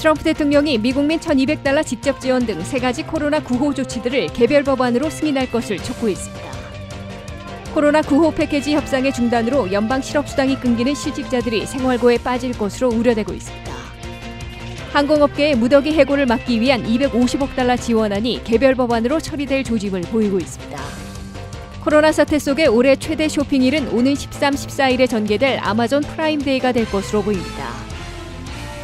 트럼프 대통령이 미국 민 1,200달러 직접 지원 등 세 가지 코로나 구호 조치들을 개별 법안으로 승인할 것을 촉구했습니다. 코로나 구호 패키지 협상의 중단으로 연방 실업수당이 끊기는 실직자들이 생활고에 빠질 것으로 우려되고 있습니다. 항공업계의 무더기 해고를 막기 위한 250억 달러 지원안이 개별 법안으로 처리될 조짐을 보이고 있습니다. 코로나 사태 속에 올해 최대 쇼핑일은 오는 13, 14일에 전개될 아마존 프라임데이가 될 것으로 보입니다.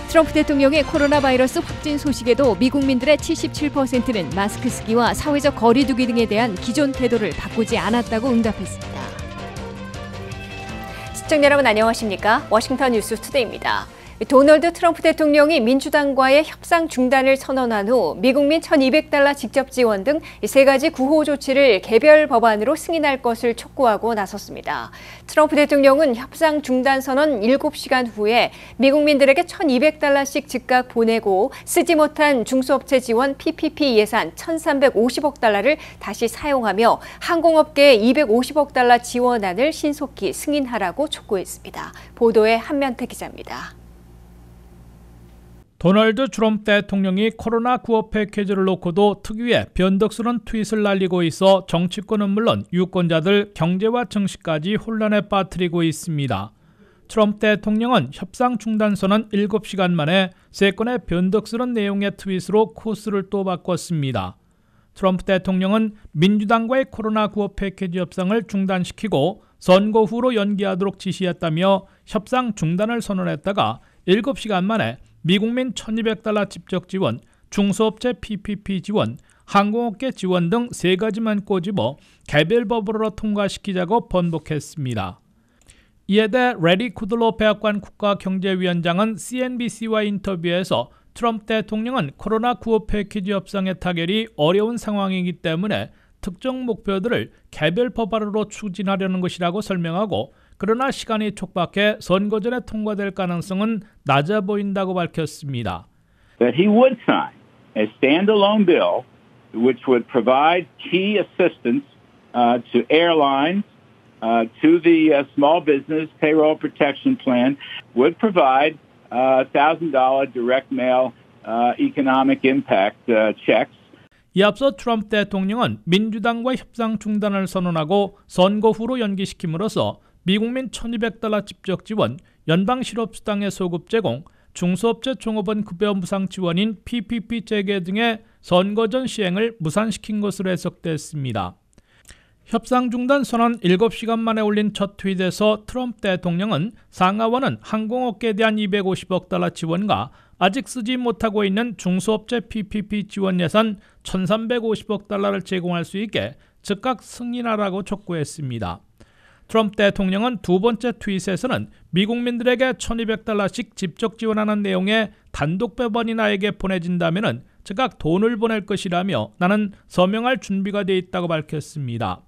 트럼프 대통령의 코로나 바이러스 확진 소식에도 미국민들의 77%는 마스크 쓰기와 사회적 거리두기 등에 대한 기존 태도를 바꾸지 않았다고 응답했습니다. 시청자 여러분 안녕하십니까? 워싱턴 뉴스 투데이입니다. 도널드 트럼프 대통령이 민주당과의 협상 중단을 선언한 후 미국민 1,200달러 직접 지원 등 세 가지 구호 조치를 개별 법안으로 승인할 것을 촉구하고 나섰습니다. 트럼프 대통령은 협상 중단 선언 7시간 후에 미국민들에게 1,200달러씩 즉각 보내고 쓰지 못한 중소업체 지원 PPP 예산 1,350억 달러를 다시 사용하며 항공업계에 250억 달러 지원안을 신속히 승인하라고 촉구했습니다. 보도에 한면태 기자입니다. 도널드 트럼프 대통령이 코로나 구호 패키지를 놓고도 특유의 변덕스런 트윗을 날리고 있어 정치권은 물론 유권자들 경제와 정치까지 혼란에 빠뜨리고 있습니다. 트럼프 대통령은 협상 중단 선언 7시간 만에 세 건의 변덕스런 내용의 트윗으로 코스를 또 바꿨습니다. 트럼프 대통령은 민주당과의 코로나19 패키지 협상을 중단시키고 선거 후로 연기하도록 지시했다며 협상 중단을 선언했다가 7시간 만에 미국민 1200달러 직접 지원, 중소업체 PPP 지원, 항공업계 지원 등 세 가지만 꼬집어 개별법으로 통과시키자고 번복했습니다. 이에 대해 레리 쿠들로 백악관 국가경제위원장은 CNBC와 인터뷰에서 트럼프 대통령은 코로나19 패키지 협상의 타결이 어려운 상황이기 때문에 특정 목표들을 개별 법안으로 추진하려는 것이라고 설명하고 그러나 시간이 촉박해 선거 전에 통과될 가능성은 낮아 보인다고 밝혔습니다. That he would sign a standalone bill which would provide key assistance uh, to airlines, uh, to the uh, small business payroll protection plan, would provide $1,000 direct mail economic impact checks. 이 앞서 트럼프 대통령은 민주당과 협상 중단을 선언하고 선거 후로 연기시킴으로써 미국민 1200달러 직접 지원, 연방 실업수당의 소급 제공, 중소업체 종업원 급여 무상 지원인 PPP 재개 등의 선거 전 시행을 무산시킨 것으로 해석됐습니다. 협상 중단 선언 7시간 만에 올린 첫 트윗에서 트럼프 대통령은 상하원은 항공업계에 대한 250억 달러 지원과 아직 쓰지 못하고 있는 중소업체 PPP 지원 예산 1,350억 달러를 제공할 수 있게 즉각 승인하라고 촉구했습니다. 트럼프 대통령은 두 번째 트윗에서는 미국민들에게 1,200달러씩 직접 지원하는 내용의 단독 배번이 나에게 보내진다면 즉각 돈을 보낼 것이라며 나는 서명할 준비가 돼 있다고 밝혔습니다.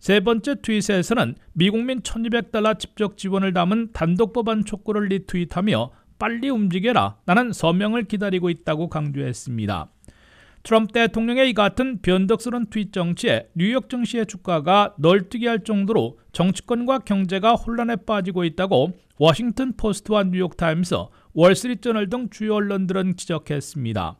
세 번째 트윗에서는 미국민 1,200달러 직접 지원을 담은 단독 법안 촉구를 리트윗하며 빨리 움직여라. 나는 서명을 기다리고 있다고 강조했습니다. 트럼프 대통령의 이 같은 변덕스런 트윗 정치에 뉴욕 증시의 주가가 널뛰게 할 정도로 정치권과 경제가 혼란에 빠지고 있다고 워싱턴 포스트와 뉴욕 타임스, 월스트리트저널 등 주요 언론들은 지적했습니다.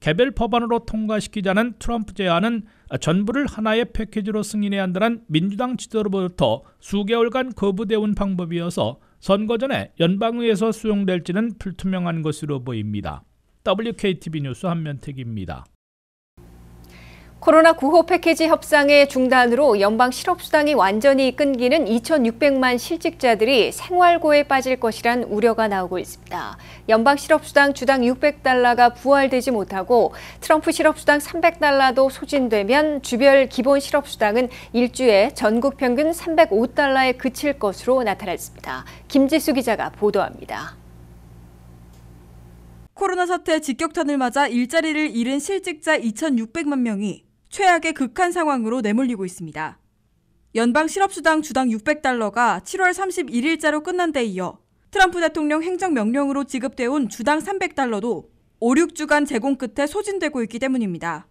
개별 법안으로 통과시키자는 트럼프 제안은 전부를 하나의 패키지로 승인해야 한다는 민주당 지도로부터 수개월간 거부되온 방법이어서 선거 전에 연방의회에서 수용될지는 불투명한 것으로 보입니다. WKTV 뉴스 한면택입니다. 코로나 구호 패키지 협상의 중단으로 연방 실업수당이 완전히 끊기는 2,600만 실직자들이 생활고에 빠질 것이란 우려가 나오고 있습니다. 연방 실업수당 주당 600달러가 부활되지 못하고 트럼프 실업수당 300달러도 소진되면 주별 기본 실업수당은 일주에 전국 평균 305달러에 그칠 것으로 나타났습니다. 김지수 기자가 보도합니다. 코로나 사태 직격탄을 맞아 일자리를 잃은 실직자 2,600만 명이 최악의 극한 상황으로 내몰리고 있습니다. 연방 실업수당 주당 600달러가 7월 31일자로 끝난 데 이어 트럼프 대통령 행정명령으로 지급돼 온 주당 300달러도 5, 6주간 제공 끝에 소진되고 있기 때문입니다.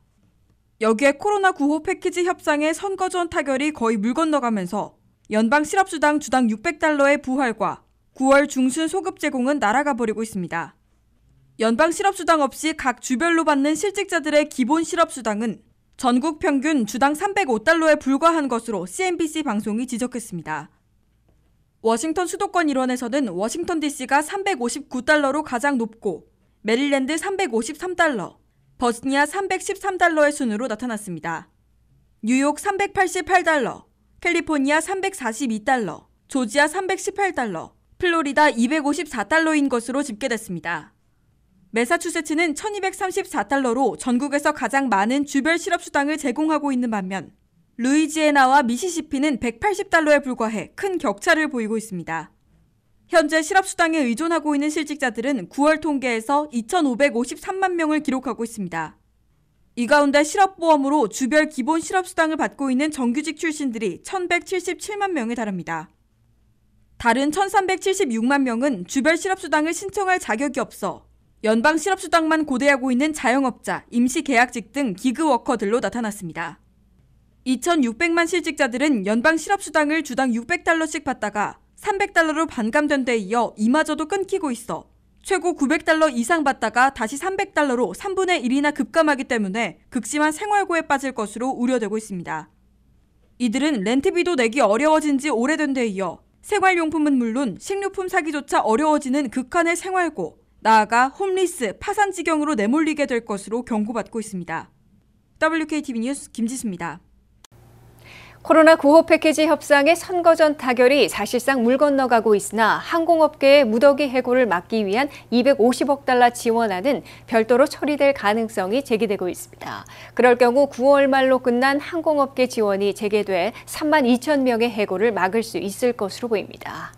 여기에 코로나 구호 패키지 협상의 선거 전 타결이 거의 물 건너가면서 연방 실업수당 주당 600달러의 부활과 9월 중순 소급 제공은 날아가 버리고 있습니다. 연방 실업수당 없이 각 주별로 받는 실직자들의 기본 실업수당은 전국 평균 주당 305달러에 불과한 것으로 CNBC 방송이 지적했습니다. 워싱턴 수도권 일원에서는 워싱턴 DC가 359달러로 가장 높고 메릴랜드 353달러, 버스니아 313달러의 순으로 나타났습니다. 뉴욕 388달러, 캘리포니아 342달러, 조지아 318달러, 플로리다 254달러인 것으로 집계됐습니다. 매사추세츠는 1234달러로 전국에서 가장 많은 주별 실업수당을 제공하고 있는 반면 루이지애나와 미시시피는 180달러에 불과해 큰 격차를 보이고 있습니다. 현재 실업수당에 의존하고 있는 실직자들은 9월 통계에서 2,553만 명을 기록하고 있습니다. 이 가운데 실업보험으로 주별 기본 실업수당을 받고 있는 정규직 출신들이 1,177만 명에 달합니다. 다른 1,376만 명은 주별 실업수당을 신청할 자격이 없어 연방 실업수당만 고대하고 있는 자영업자, 임시계약직 등 기그워커들로 나타났습니다. 2,600만 실직자들은 연방 실업수당을 주당 600달러씩 받다가 300달러로 반감된 데 이어 이마저도 끊기고 있어 최고 900달러 이상 받다가 다시 300달러로 3분의 1이나 급감하기 때문에 극심한 생활고에 빠질 것으로 우려되고 있습니다. 이들은 렌트비도 내기 어려워진 지 오래된 데 이어 생활용품은 물론 식료품 사기조차 어려워지는 극한의 생활고, 나아가 홈리스, 파산 지경으로 내몰리게 될 것으로 경고받고 있습니다. WKTV 뉴스 김지수입니다. 코로나 구호 패키지 협상의 선거 전 타결이 사실상 물 건너가고 있으나 항공업계의 무더기 해고를 막기 위한 250억 달러 지원안은 별도로 처리될 가능성이 제기되고 있습니다. 그럴 경우 9월 말로 끝난 항공업계 지원이 재개돼 3만 2천 명의 해고를 막을 수 있을 것으로 보입니다.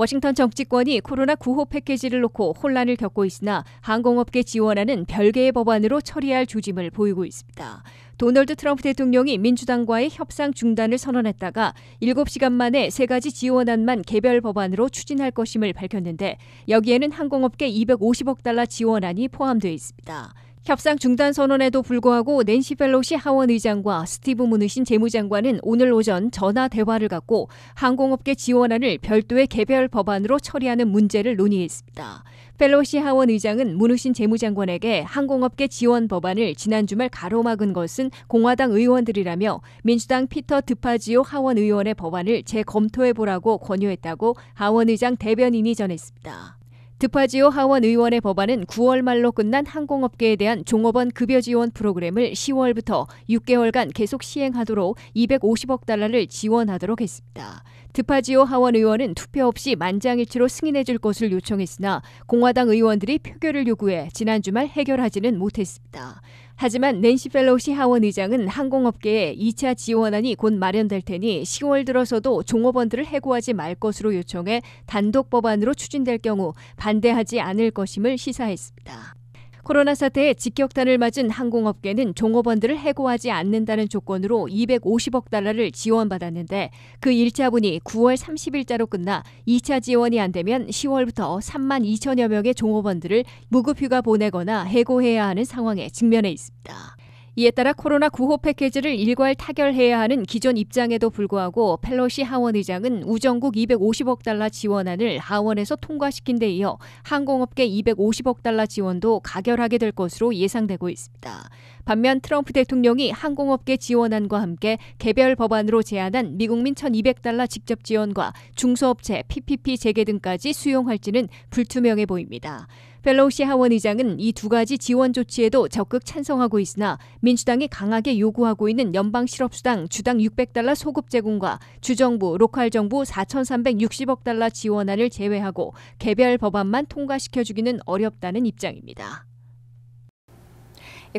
워싱턴 정치권이 코로나 구호 패키지를 놓고 혼란을 겪고 있으나 항공업계 지원하는 별개의 법안으로 처리할 조짐을 보이고 있습니다. 도널드 트럼프 대통령이 민주당과의 협상 중단을 선언했다가 7시간 만에 세 가지 지원안만 개별 법안으로 추진할 것임을 밝혔는데 여기에는 항공업계 250억 달러 지원안이 포함되어 있습니다. 협상 중단 선언에도 불구하고 낸시 펠로시 하원 의장과 스티브 무느신 재무장관은 오늘 오전 전화 대화를 갖고 항공업계 지원안을 별도의 개별 법안으로 처리하는 문제를 논의했습니다. 펠로시 하원 의장은 무느신 재무장관에게 항공업계 지원 법안을 지난 주말 가로막은 것은 공화당 의원들이라며 민주당 피터 드파지오 하원 의원의 법안을 재검토해 보라고 권유했다고 하원 의장 대변인이 전했습니다. 드파지오 하원 의원의 법안은 9월 말로 끝난 항공업계에 대한 종업원 급여 지원 프로그램을 10월부터 6개월간 계속 시행하도록 250억 달러를 지원하도록 했습니다. 드파지오 하원 의원은 투표 없이 만장일치로 승인해 줄 것을 요청했으나 공화당 의원들이 표결을 요구해 지난 주말 해결하지는 못했습니다. 하지만 낸시 펠로시 하원 의장은 항공업계에 2차 지원안이 곧 마련될 테니 10월 들어서도 종업원들을 해고하지 말 것으로 요청해 단독 법안으로 추진될 경우 반대하지 않을 것임을 시사했습니다. 코로나 사태에 직격탄을 맞은 항공업계는 종업원들을 해고하지 않는다는 조건으로 250억 달러를 지원받았는데 그 1차분이 9월 30일자로 끝나 2차 지원이 안 되면 10월부터 3만 2천여 명의 종업원들을 무급휴가 보내거나 해고해야 하는 상황에 직면해 있습니다. 이에 따라 코로나 구호 패키지를 일괄 타결해야 하는 기존 입장에도 불구하고 펠로시 하원 의장은 우정국 250억 달러 지원안을 하원에서 통과시킨 데 이어 항공업계 250억 달러 지원도 가결하게 될 것으로 예상되고 있습니다. 반면 트럼프 대통령이 항공업계 지원안과 함께 개별 법안으로 제안한 미국민 1,200달러 직접 지원과 중소업체 PPP 재개 등까지 수용할지는 불투명해 보입니다. 펠로우시 하원 의장은 이 두 가지 지원 조치에도 적극 찬성하고 있으나 민주당이 강하게 요구하고 있는 연방 실업수당 주당 600달러 소급 제공과 주정부, 로컬 정부 4,360억 달러 지원안을 제외하고 개별 법안만 통과시켜 주기는 어렵다는 입장입니다.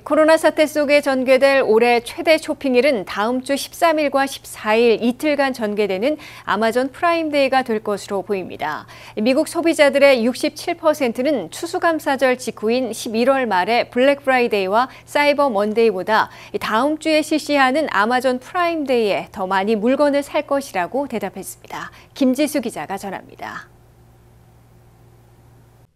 코로나 사태 속에 전개될 올해 최대 쇼핑일은 다음 주 13일과 14일 이틀간 전개되는 아마존 프라임데이가 될 것으로 보입니다. 미국 소비자들의 67%는 추수감사절 직후인 11월 말에 블랙 프라이데이와 사이버 먼데이보다 다음 주에 실시하는 아마존 프라임데이에 더 많이 물건을 살 것이라고 대답했습니다. 김지수 기자가 전합니다.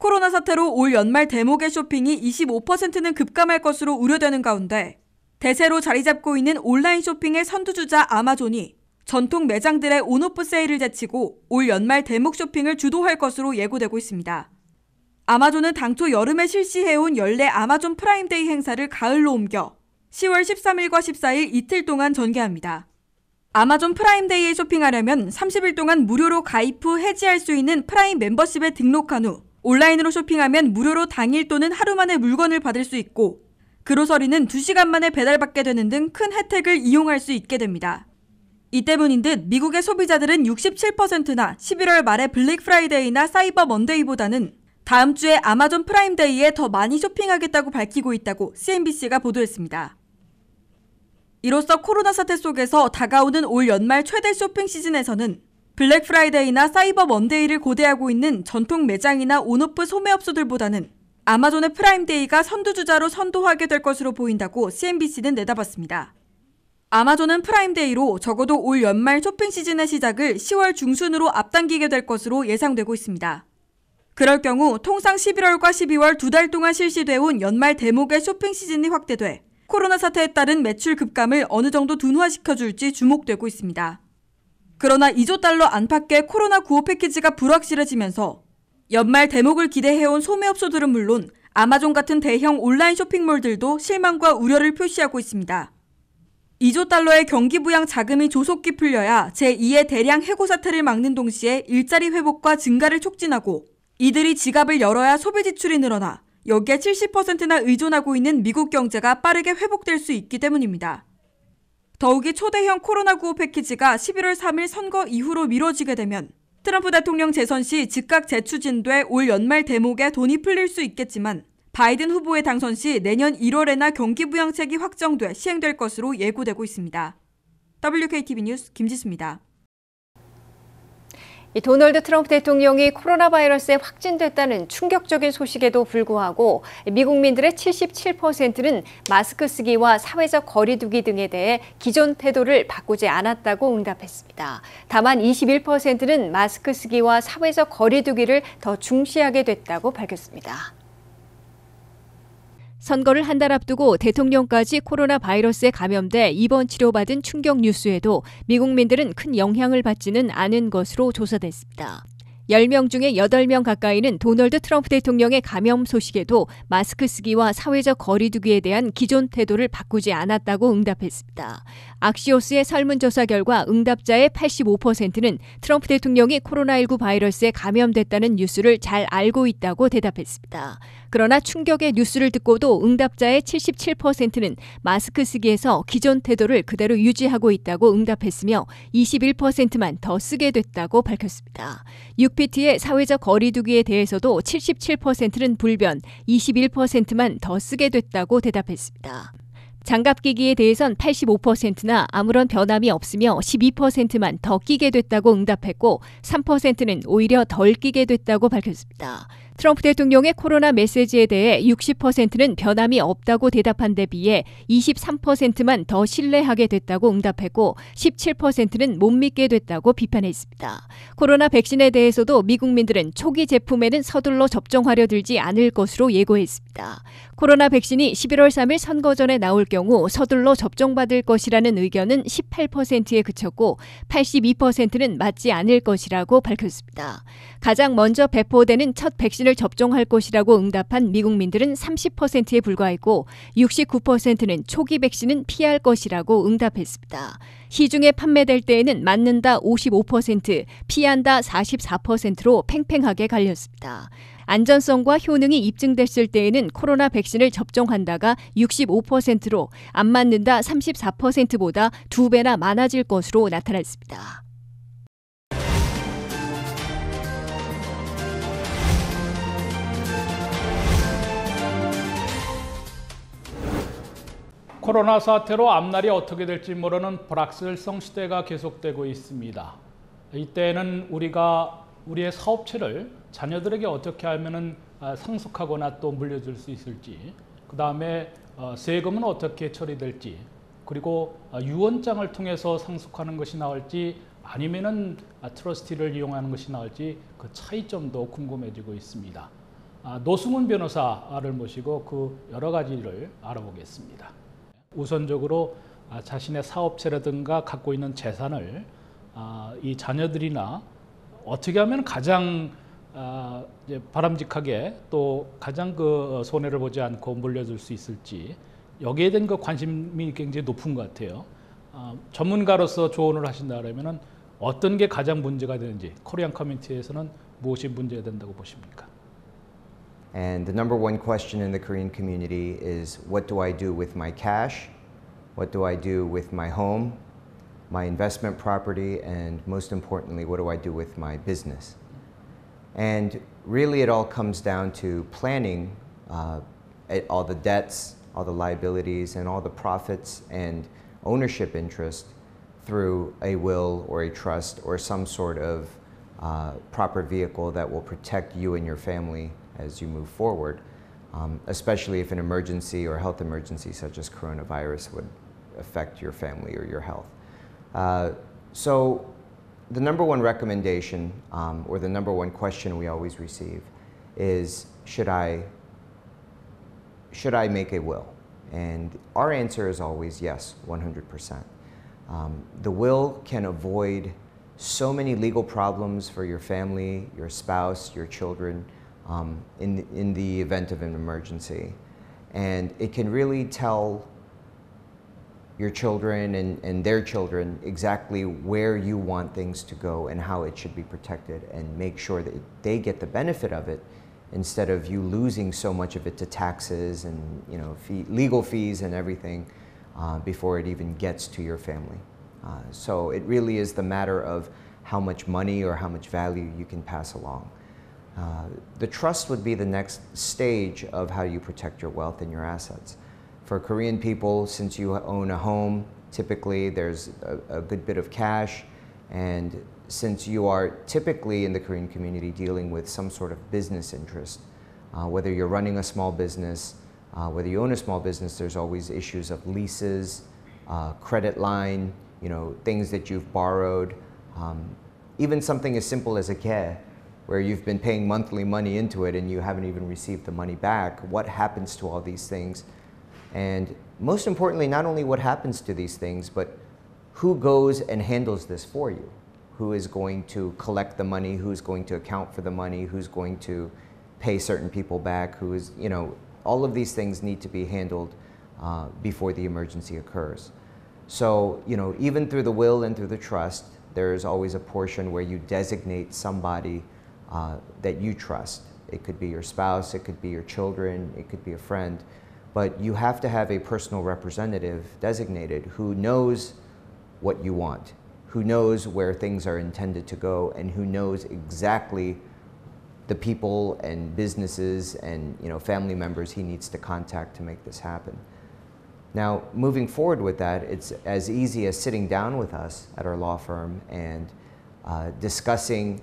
코로나 사태로 올 연말 대목의 쇼핑이 25%는 급감할 것으로 우려되는 가운데 대세로 자리 잡고 있는 온라인 쇼핑의 선두주자 아마존이 전통 매장들의 온오프 세일을 제치고 올 연말 대목 쇼핑을 주도할 것으로 예고되고 있습니다. 아마존은 당초 여름에 실시해온 연례 아마존 프라임데이 행사를 가을로 옮겨 10월 13일과 14일 이틀 동안 전개합니다. 아마존 프라임데이에 쇼핑하려면 30일 동안 무료로 가입 후 해지할 수 있는 프라임 멤버십에 등록한 후 온라인으로 쇼핑하면 무료로 당일 또는 하루 만에 물건을 받을 수 있고 그로서리는 2시간 만에 배달받게 되는 등 큰 혜택을 이용할 수 있게 됩니다. 이 때문인 듯 미국의 소비자들은 67%나 11월 말의 블랙 프라이데이나 사이버 먼데이보다는 다음 주에 아마존 프라임데이에 더 많이 쇼핑하겠다고 밝히고 있다고 CNBC가 보도했습니다. 이로써 코로나 사태 속에서 다가오는 올 연말 최대 쇼핑 시즌에서는 블랙 프라이데이나 사이버 먼데이를 고대하고 있는 전통 매장이나 온오프 소매업소들보다는 아마존의 프라임데이가 선두주자로 선도하게 될 것으로 보인다고 CNBC는 내다봤습니다. 아마존은 프라임데이로 적어도 올 연말 쇼핑 시즌의 시작을 10월 중순으로 앞당기게 될 것으로 예상되고 있습니다. 그럴 경우 통상 11월과 12월 두 달 동안 실시돼온 연말 대목의 쇼핑 시즌이 확대돼 코로나 사태에 따른 매출 급감을 어느 정도 둔화시켜줄지 주목되고 있습니다. 그러나 2조 달러 안팎의 코로나 구호 패키지가 불확실해지면서 연말 대목을 기대해온 소매업소들은 물론 아마존 같은 대형 온라인 쇼핑몰들도 실망과 우려를 표시하고 있습니다. 2조 달러의 경기 부양 자금이 조속히 풀려야 제2의 대량 해고 사태를 막는 동시에 일자리 회복과 증가를 촉진하고 이들이 지갑을 열어야 소비 지출이 늘어나 여기에 70%나 의존하고 있는 미국 경제가 빠르게 회복될 수 있기 때문입니다. 더욱이 초대형 코로나 구호 패키지가 11월 3일 선거 이후로 미뤄지게 되면 트럼프 대통령 재선 시 즉각 재추진돼 올 연말 대목에 돈이 풀릴 수 있겠지만 바이든 후보의 당선 시 내년 1월에나 경기부양책이 확정돼 시행될 것으로 예고되고 있습니다. WKTV 뉴스 김지수입니다. 도널드 트럼프 대통령이 코로나 바이러스에 확진됐다는 충격적인 소식에도 불구하고 미국민들의 77%는 마스크 쓰기와 사회적 거리두기 등에 대해 기존 태도를 바꾸지 않았다고 응답했습니다. 다만 21%는 마스크 쓰기와 사회적 거리두기를 더 중시하게 됐다고 밝혔습니다. 선거를 한 달 앞두고 대통령까지 코로나 바이러스에 감염돼 입원 치료받은 충격 뉴스에도 미국민들은 큰 영향을 받지는 않은 것으로 조사됐습니다. 10명 중에 8명 가까이는 도널드 트럼프 대통령의 감염 소식에도 마스크 쓰기와 사회적 거리두기에 대한 기존 태도를 바꾸지 않았다고 응답했습니다. 악시오스의 설문조사 결과 응답자의 85%는 트럼프 대통령이 코로나19 바이러스에 감염됐다는 뉴스를 잘 알고 있다고 대답했습니다. 그러나 충격의 뉴스를 듣고도 응답자의 77%는 마스크 쓰기에서 기존 태도를 그대로 유지하고 있다고 응답했으며 21%만 더 쓰게 됐다고 밝혔습니다. 6PT의 사회적 거리두기에 대해서도 77%는 불변, 21%만 더 쓰게 됐다고 대답했습니다. 장갑 끼기에 대해선 85%나 아무런 변함이 없으며 12%만 더 끼게 됐다고 응답했고 3%는 오히려 덜 끼게 됐다고 밝혔습니다. 트럼프 대통령의 코로나 메시지에 대해 60%는 변함이 없다고 대답한 데 비해 23%만 더 신뢰하게 됐다고 응답했고 17%는 못 믿게 됐다고 비판했습니다. 코로나 백신에 대해서도 미국민들은 초기 제품에는 서둘러 접종하려 들지 않을 것으로 예고했습니다. 코로나 백신이 11월 3일 선거 전에 나올 경우 서둘러 접종받을 것이라는 의견은 18%에 그쳤고 82%는 맞지 않을 것이라고 밝혔습니다. 가장 먼저 배포되는 첫 백신 백신을 접종할 것이라고 응답한 미국민들은 30%에 불과했고 69%는 초기 백신은 피할 것이라고 응답했습니다. 시중에 판매될 때에는 맞는다 55%, 피한다 44%로 팽팽하게 갈렸습니다. 안전성과 효능이 입증됐을 때에는 코로나 백신을 접종한다가 65%로 안 맞는다 34%보다 두 배나 많아질 것으로 나타났습니다. 코로나 사태로 앞날이 어떻게 될지 모르는 불확실성 시대가 계속되고 있습니다. 이때는 우리가 우리의 사업체를 자녀들에게 어떻게 하면 아, 상속하거나 또 물려줄 수 있을지 그 다음에 어, 세금은 어떻게 처리될지 그리고 아, 유언장을 통해서 상속하는 것이 나을지 아니면은 아, 트러스티를 이용하는 것이 나을지 그 차이점도 궁금해지고 있습니다. 노승훈 변호사를 모시고 그 여러 가지를 알아보겠습니다. 우선적으로 아, 자신의 사업체라든가 갖고 있는 재산을 아, 이 자녀들이나 어떻게 하면 가장 아, 바람직하게 또 가장 그 어, 손해를 보지 않고 물려줄 수 있을지 여기에 대한 그 관심이 굉장히 높은 것 같아요. 전문가로서 조언을 하신다면 어떤 게 가장 문제가 되는지 코리안 커뮤니티에서는 무엇이 문제가 된다고 보십니까? And the number one question in the Korean community is what do I do with my cash? What do I do with my home, my investment property, and most importantly, what do I do with my business? And really, it all comes down to planning uh, all the debts, all the liabilities, and all the profits and ownership interest through a will or a trust or some sort of uh, proper vehicle that will protect you and your family as you move forward, um, especially if an emergency or health emergency such as coronavirus would affect your family or your health. Uh, so the number one recommendation um, or the number one question we always receive is should I, should I make a will? And our answer is always yes, 100%. Um, the will can avoid so many legal problems for your family, your spouse, your children, um, in, in the event of an emergency. And it can really tell your children and, and their children exactly where you want things to go and how it should be protected and make sure that they get the benefit of it instead of you losing so much of it to taxes and you know fee, legal fees and everything uh, before it even gets to your family. Uh, so it really is the matter of how much money or how much value you can pass along. Uh, the trust would be the next stage of how you protect your wealth and your assets. For Korean people, since you own a home, typically there's a, a good bit of cash, and since you are typically in the Korean community dealing with some sort of business interest, uh, whether you're running a small business, uh, whether you own a small business, there's always issues of leases, uh, credit line, you know, things that you've borrowed, um, even something as simple as a care where you've been paying monthly money into it and you haven't even received the money back. What happens to all these things? And most importantly, not only what happens to these things, but who goes and handles this for you? Who is going to collect the money? Who's going to account for the money? Who's going to pay certain people back? Who is, you know, all of these things need to be handled uh, before the emergency occurs. So, you know, even through the will and through the trust, there is always a portion where you designate somebody uh, that you trust. It could be your spouse, it could be your children, it could be a friend, but you have to have a personal representative designated who knows what you want, who knows where things are intended to go, and who knows exactly the people and businesses and you know family members he needs to contact to make this happen. Now, moving forward with that, it's as easy as sitting down with us at our law firm and uh, discussing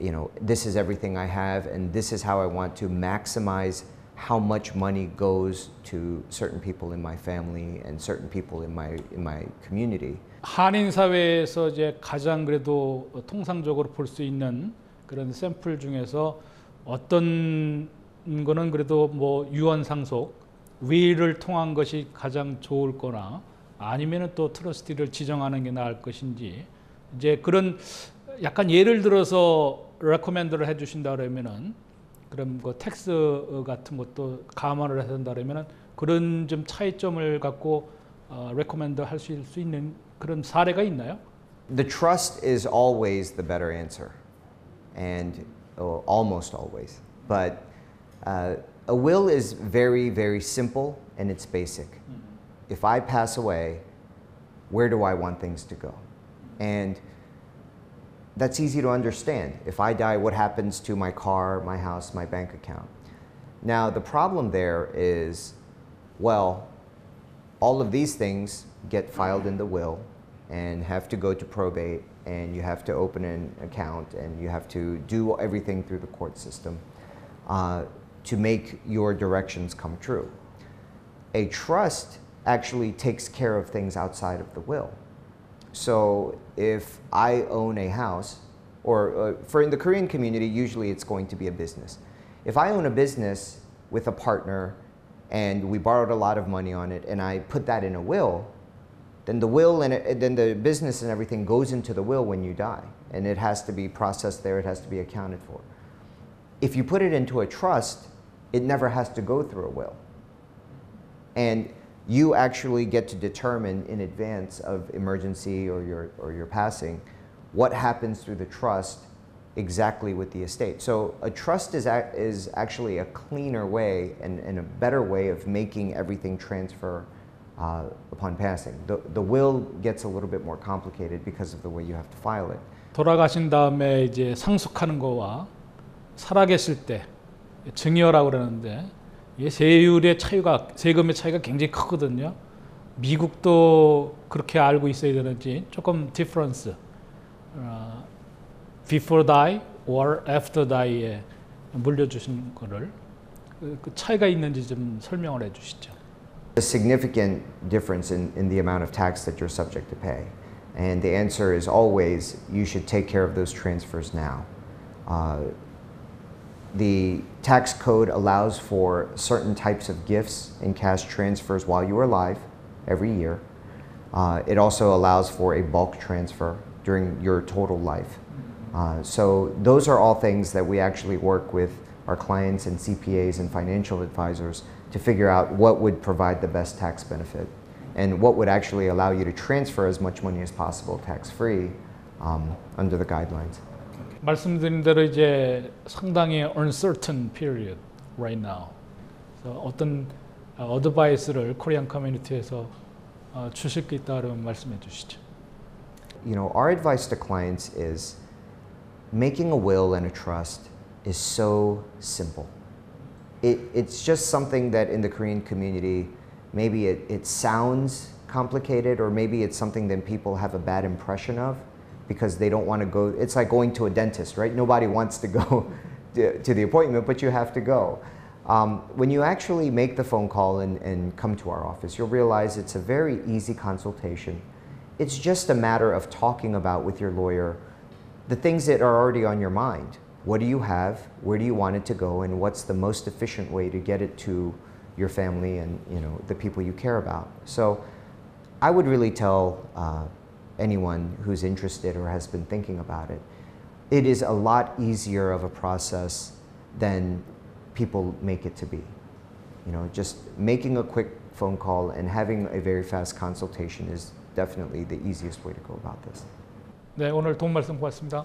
you know, this is everything I have and this is how I want to maximize how much money goes to certain people in my family and certain people in my, in my community. 한인 사회에서 이제 가장 그래도 통상적으로 볼 있는 그런 샘플 중에서 어떤 거는 그래도 뭐 유언 상속, 위를 통한 것이 가장 좋을 거나 아니면은 또 트러스티를 지정하는 게 나을 것인지 이제 그런 약간 예를 들어서 레코멘드를 해주신다 그러면은 그럼 그 텍스 같은 것도 감안을 그러면은 그런 좀 차이점을 갖고 어, 할수 수 있는 그런 사례가 있나요? The trust is always the better answer, and oh, almost always. But uh, a will is very, very simple and it's basic. Mm-hmm. If I pass away, where do I want things to go? And that's easy to understand. If I die, what happens to my car, my house, my bank account? Now, the problem there is, well, all of these things get filed in the will and have to go to probate and you have to open an account and you have to do everything through the court system uh, to make your directions come true. A trust actually takes care of things outside of the will. So if I own a house, or uh, for in the Korean community, usually it's going to be a business. If I own a business with a partner and we borrowed a lot of money on it and I put that in a will, then the will and it, uh, then the business and everything goes into the will when you die and it has to be processed there, it has to be accounted for. If you put it into a trust, it never has to go through a will. And you actually get to determine in advance of emergency or your, or your passing what happens through the trust exactly with the estate. So a trust is, a, is actually a cleaner way and, and a better way of making everything transfer uh, upon passing. The, the will gets a little bit more complicated because of the way you have to file it. 돌아가신 다음에 이제 상속하는 거와 살아계실 때 증여라고 그러는데 이게 세율의 차이가 세금의 차이가 굉장히 크거든요. 미국도 그렇게 알고 있어야 되는지 조금 difference. 어, before die or after die에 물려주신 거를 그 차이가 있는지 좀 설명을 해 주시죠. A significant difference in, in the amount of tax that you're subject to pay. And the answer is always you should take care of those transfers now. Uh, the tax code allows for certain types of gifts and cash transfers while you are alive every year. Uh, it also allows for a bulk transfer during your total life. Uh, so those are all things that we actually work with our clients and CPAs and financial advisors to figure out what would provide the best tax benefit and what would actually allow you to transfer as much money as possible tax-free um, under the guidelines. 말씀드린 대로 이제 상당히 uncertain period right now. 어떤 어드바이스를 코리안 커뮤니티에서 주실 게 있다면 말씀해 주시죠. You know, our advice to clients is making a will and a trust is so simple. It, it's just something that in the Korean community, maybe it, it sounds complicated or maybe it's something that people have a bad impression of because they don't want to go. It's like going to a dentist, right? Nobody wants to go to, the appointment, but you have to go. Um, when you actually make the phone call and, and come to our office, you'll realize it's a very easy consultation. It's just a matter of talking about with your lawyer the things that are already on your mind. What do you have? Where do you want it to go? And what's the most efficient way to get it to your family and you know the people you care about? So, I would really tell uh, anyone who's interested or has been thinking about it. It is a lot easier of a process than people make it to be. You know, just making a quick phone call and having a very fast consultation is definitely the easiest way to go about this. 네, 오늘 도움 말씀 고맙습니다.